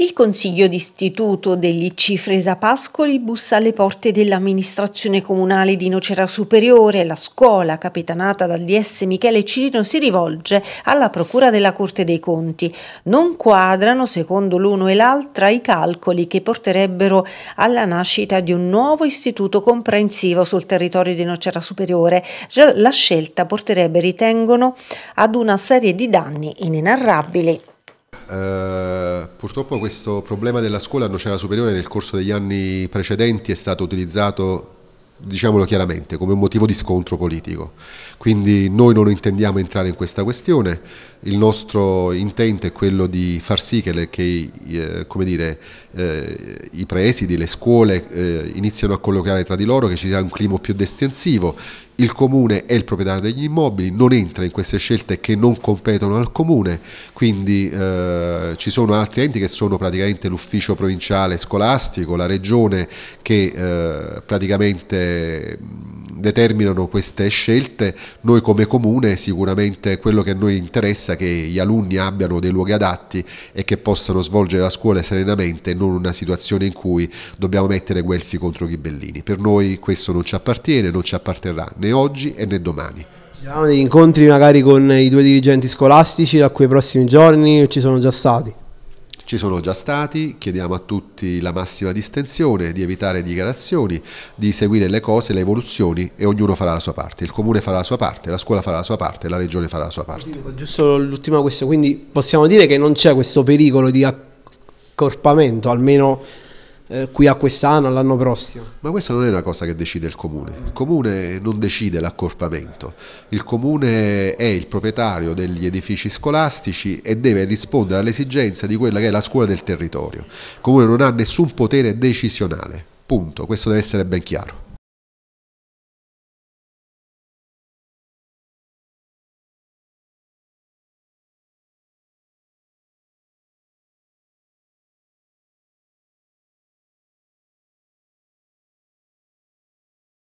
Il Consiglio d'Istituto degli Cifresa Pascoli bussa alle porte dell'amministrazione comunale di Nocera Superiore. La scuola, capitanata dal DS Michele Cirino, si rivolge alla Procura della Corte dei Conti. Non quadrano, secondo l'uno e l'altra, i calcoli che porterebbero alla nascita di un nuovo istituto comprensivo sul territorio di Nocera Superiore. Già la scelta porterebbe, ritengono, ad una serie di danni inenarrabili. Eh, purtroppo questo problema della scuola a nocera superiore nel corso degli anni precedenti è stato utilizzato diciamolo chiaramente, come un motivo di scontro politico. Quindi noi non intendiamo entrare in questa questione, il nostro intento è quello di far sì che, le, che eh, dire, eh, i presidi, le scuole eh, iniziano a colloquiare tra di loro, che ci sia un clima più distensivo, il comune è il proprietario degli immobili, non entra in queste scelte che non competono al comune, quindi eh, ci sono altri enti che sono praticamente l'ufficio provinciale scolastico, la regione che eh, praticamente determinano queste scelte. Noi come comune sicuramente quello che a noi interessa è che gli alunni abbiano dei luoghi adatti e che possano svolgere la scuola serenamente e non una situazione in cui dobbiamo mettere Guelfi contro Ghibellini. Per noi questo non ci appartiene, non ci apparterrà né oggi e né domani. Ci saranno degli incontri magari con i due dirigenti scolastici da quei prossimi giorni ci sono già stati? ci sono già stati, chiediamo a tutti la massima distensione, di evitare dichiarazioni, di seguire le cose, le evoluzioni e ognuno farà la sua parte, il comune farà la sua parte, la scuola farà la sua parte, la regione farà la sua parte. giusto l'ultima questione, quindi possiamo dire che non c'è questo pericolo di accorpamento, almeno eh, qui a quest'anno, all'anno prossimo. Ma questa non è una cosa che decide il comune, il comune non decide l'accorpamento, il comune è il proprietario degli edifici scolastici e deve rispondere all'esigenza di quella che è la scuola del territorio. Il comune non ha nessun potere decisionale, punto, questo deve essere ben chiaro.